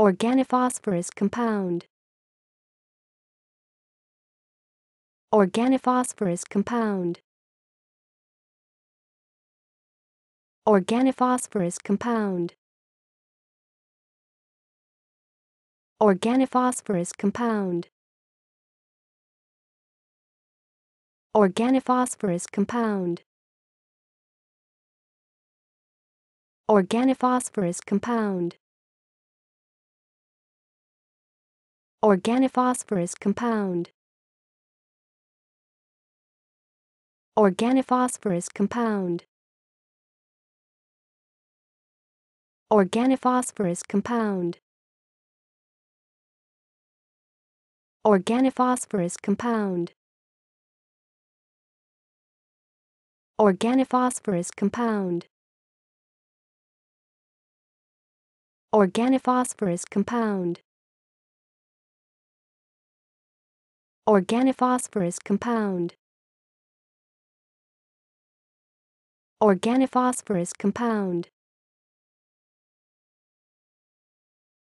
Organophosphorus compound. Organophosphorus compound. Organophosphorus compound. Organophosphorus compound. Organophosphorus compound. Organophosphorus compound. Organophosphorus compound Organophosphorus compound Organophosphorus compound Organophosphorus compound Organophosphorus compound Organophosphorus compound Organophosphorus compound. Organophosphorus compound.